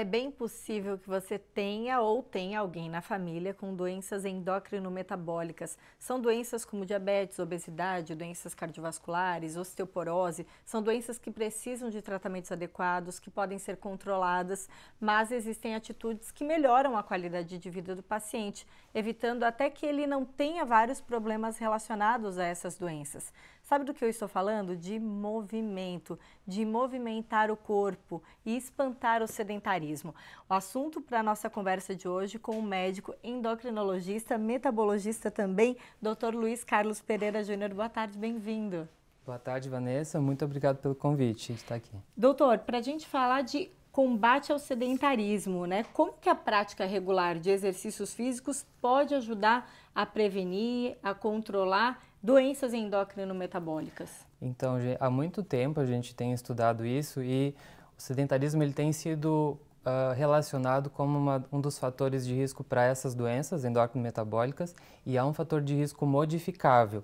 é bem possível que você tenha ou tenha alguém na família com doenças endócrino-metabólicas. São doenças como diabetes, obesidade, doenças cardiovasculares, osteoporose. São doenças que precisam de tratamentos adequados, que podem ser controladas, mas existem atitudes que melhoram a qualidade de vida do paciente, evitando até que ele não tenha vários problemas relacionados a essas doenças. Sabe do que eu estou falando? De movimento, de movimentar o corpo e espantar o sedentarismo. O assunto para a nossa conversa de hoje com o médico endocrinologista, metabologista também, Dr. Luiz Carlos Pereira Júnior. Boa tarde, bem-vindo. Boa tarde, Vanessa. Muito obrigado pelo convite de estar aqui. Doutor, para a gente falar de combate ao sedentarismo, né? Como que a prática regular de exercícios físicos pode ajudar a prevenir, a controlar doenças endócrino-metabólicas? Então, há muito tempo a gente tem estudado isso e o sedentarismo ele tem sido uh, relacionado como uma, um dos fatores de risco para essas doenças endócrino-metabólicas e há um fator de risco modificável.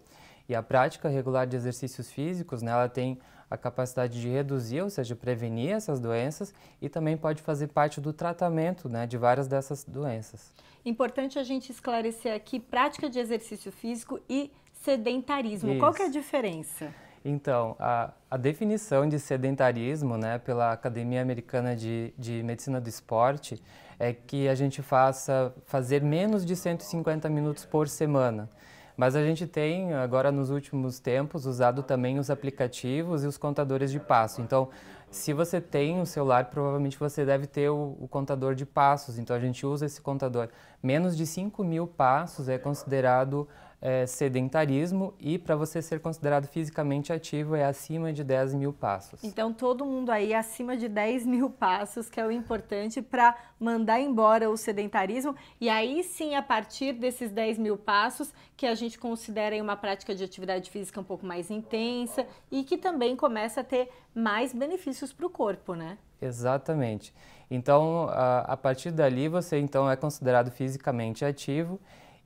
E a prática regular de exercícios físicos, né, ela tem a capacidade de reduzir, ou seja, prevenir essas doenças e também pode fazer parte do tratamento né, de várias dessas doenças. Importante a gente esclarecer aqui prática de exercício físico e sedentarismo. Isso. Qual que é a diferença? Então, a, a, definição de sedentarismo, né, pela Academia Americana de, de Medicina do Esporte, é que a gente faça fazer menos de 150 minutos por semana. Mas a gente tem, agora nos últimos tempos, usado também os aplicativos e os contadores de passo. Então, se você tem um celular, provavelmente você deve ter o, o contador de passos. Então, a gente usa esse contador. Menos de 5 mil passos é considerado é, sedentarismo e para você ser considerado fisicamente ativo é acima de 10 mil passos. Então todo mundo aí é acima de 10 mil passos que é o importante para mandar embora o sedentarismo e aí sim a partir desses 10 mil passos que a gente considera uma prática de atividade física um pouco mais intensa e que também começa a ter mais benefícios para o corpo, né? Exatamente. Então a, a partir dali você então é considerado fisicamente ativo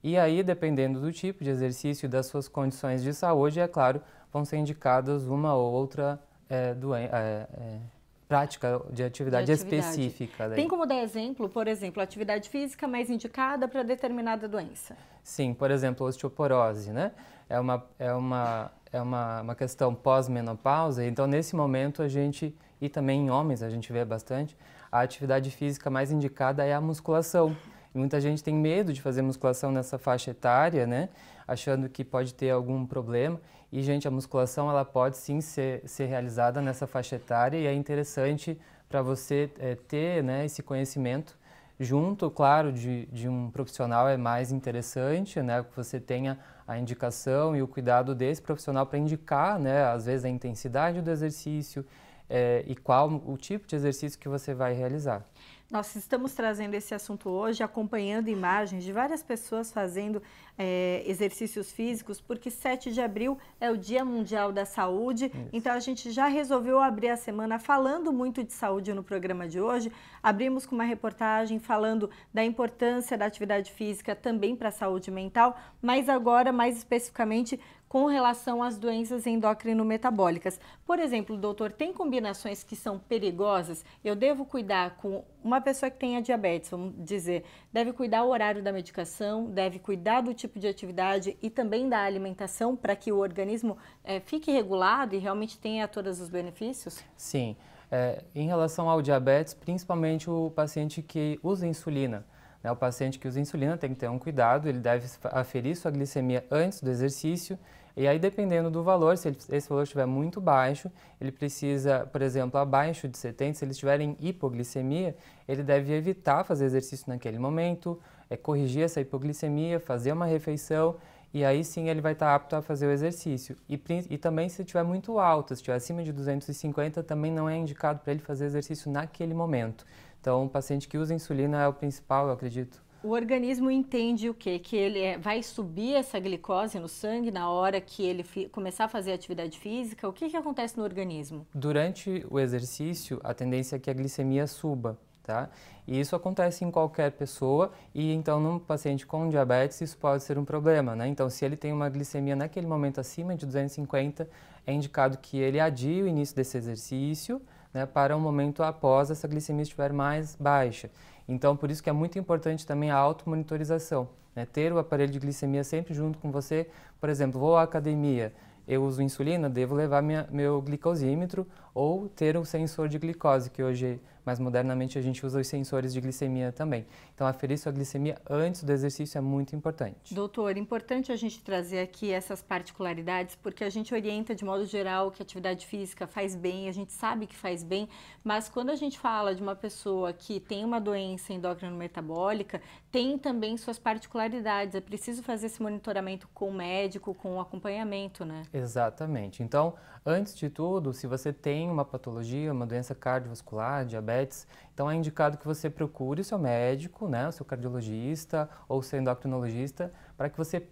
e aí, dependendo do tipo de exercício e das suas condições de saúde, é claro, vão ser indicadas uma ou outra é, doença. É, é prática de atividade, de atividade. específica. Daí. Né? Tem como dar exemplo, por exemplo, atividade física mais indicada para determinada doença? Sim, por exemplo, osteoporose, né? É uma, é uma, é uma, uma questão pós-menopausa, então nesse momento a gente, e também em homens a gente vê bastante, a atividade física mais indicada é a musculação. Muita gente tem medo de fazer musculação nessa faixa etária, né? Achando que pode ter algum problema. E, gente, a musculação ela pode sim ser, ser realizada nessa faixa etária e é interessante para você é, ter né, esse conhecimento junto, claro, de, de um profissional é mais interessante, né? Que você tenha a indicação e o cuidado desse profissional para indicar, né? Às vezes a intensidade do exercício é, e qual o tipo de exercício que você vai realizar. Nós estamos trazendo esse assunto hoje, acompanhando imagens de várias pessoas fazendo é, exercícios físicos, porque 7 de abril é o Dia Mundial da Saúde. Isso. Então a gente já resolveu abrir a semana falando muito de saúde no programa de hoje. Abrimos com uma reportagem falando da importância da atividade física também para a saúde mental, mas agora mais especificamente com relação às doenças endocrino-metabólicas. Por exemplo, doutor, tem combinações que são perigosas? Eu devo cuidar com uma pessoa que tenha diabetes, vamos dizer, deve cuidar o horário da medicação, deve cuidar do tipo de atividade e também da alimentação para que o organismo é, fique regulado e realmente tenha todos os benefícios? Sim. É, em relação ao diabetes, principalmente o paciente que usa insulina, né? O paciente que usa insulina tem que ter um cuidado, ele deve aferir sua glicemia antes do exercício e aí, dependendo do valor, se ele, esse valor estiver muito baixo, ele precisa, por exemplo, abaixo de 70, se ele estiver em hipoglicemia, ele deve evitar fazer exercício naquele momento, é, corrigir essa hipoglicemia, fazer uma refeição e aí sim ele vai estar tá apto a fazer o exercício. E, e também se estiver muito alto, se estiver acima de 250, também não é indicado para ele fazer exercício naquele momento. Então, o paciente que usa insulina é o principal, eu acredito. O organismo entende o quê? Que ele é, vai subir essa glicose no sangue na hora que ele começar a fazer atividade física? O que, que acontece no organismo? Durante o exercício, a tendência é que a glicemia suba tá? E isso acontece em qualquer pessoa e então num paciente com diabetes isso pode ser um problema, né? Então se ele tem uma glicemia naquele momento acima de 250, é indicado que ele adie o início desse exercício, né, para um momento após essa glicemia estiver mais baixa. Então por isso que é muito importante também a automonitorização, né? Ter o aparelho de glicemia sempre junto com você, por exemplo, vou à academia, eu uso insulina, devo levar minha, meu glicosímetro ou ter um sensor de glicose, que hoje mas modernamente a gente usa os sensores de glicemia também. Então, aferir sua glicemia antes do exercício é muito importante. Doutor, importante a gente trazer aqui essas particularidades, porque a gente orienta de modo geral que atividade física faz bem, a gente sabe que faz bem, mas quando a gente fala de uma pessoa que tem uma doença endócrino-metabólica, tem também suas particularidades. É preciso fazer esse monitoramento com o médico, com o acompanhamento, né? Exatamente. Então, antes de tudo, se você tem uma patologia, uma doença cardiovascular, diabetes, diabetes. Então é indicado que você procure o seu médico, né, o seu cardiologista ou o seu endocrinologista, para que você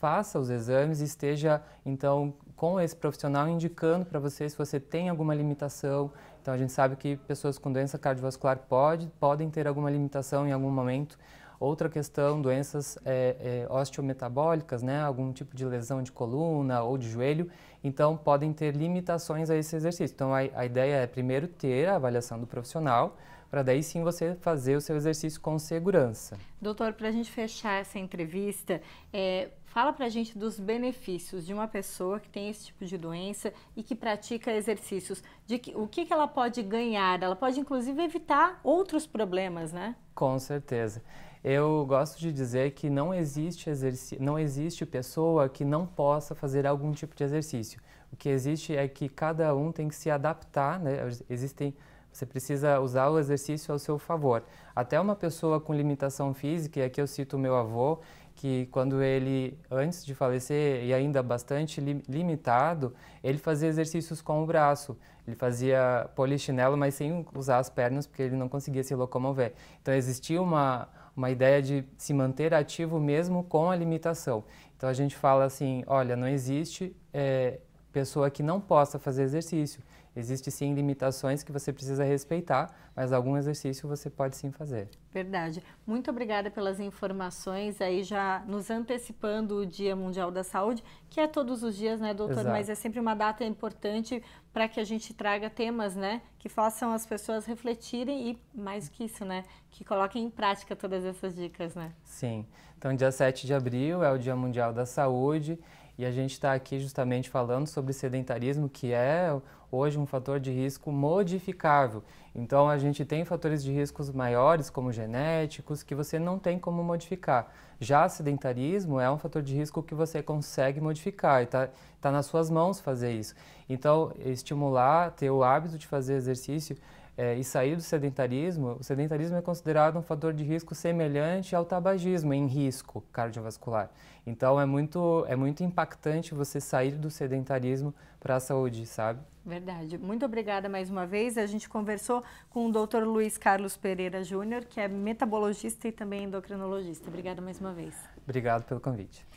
faça os exames e esteja então com esse profissional indicando para você se você tem alguma limitação. Então a gente sabe que pessoas com doença cardiovascular pode, podem ter alguma limitação em algum momento, Outra questão, doenças é, é, osteometabólicas, né? algum tipo de lesão de coluna ou de joelho, então podem ter limitações a esse exercício. Então a, a ideia é primeiro ter a avaliação do profissional, para daí sim você fazer o seu exercício com segurança. Doutor, para a gente fechar essa entrevista, é, fala para a gente dos benefícios de uma pessoa que tem esse tipo de doença e que pratica exercícios. De que, o que, que ela pode ganhar? Ela pode, inclusive, evitar outros problemas, né? Com certeza. Eu gosto de dizer que não existe, não existe pessoa que não possa fazer algum tipo de exercício. O que existe é que cada um tem que se adaptar, né? Existem, você precisa usar o exercício ao seu favor. Até uma pessoa com limitação física, e aqui eu cito meu avô, que quando ele, antes de falecer e ainda bastante li limitado, ele fazia exercícios com o braço. Ele fazia polichinelo, mas sem usar as pernas, porque ele não conseguia se locomover. Então existia uma uma ideia de se manter ativo mesmo com a limitação. Então a gente fala assim, olha, não existe é, pessoa que não possa fazer exercício. Existem sim limitações que você precisa respeitar, mas algum exercício você pode sim fazer. Verdade. Muito obrigada pelas informações aí já nos antecipando o Dia Mundial da Saúde, que é todos os dias, né, doutor? Exato. Mas é sempre uma data importante para que a gente traga temas, né, que façam as pessoas refletirem e mais que isso, né, que coloquem em prática todas essas dicas, né? Sim. Então, dia 7 de abril é o Dia Mundial da Saúde e a gente está aqui justamente falando sobre sedentarismo, que é hoje um fator de risco modificável. Então, a gente tem fatores de riscos maiores, como genéticos, que você não tem como modificar. Já sedentarismo é um fator de risco que você consegue modificar e está tá nas suas mãos fazer isso. Então, estimular, ter o hábito de fazer exercício é, e sair do sedentarismo, o sedentarismo é considerado um fator de risco semelhante ao tabagismo em risco cardiovascular. Então é muito, é muito impactante você sair do sedentarismo para a saúde, sabe? Verdade. Muito obrigada mais uma vez. A gente conversou com o Dr. Luiz Carlos Pereira Júnior, que é metabologista e também endocrinologista. Obrigada mais uma vez. Obrigado pelo convite.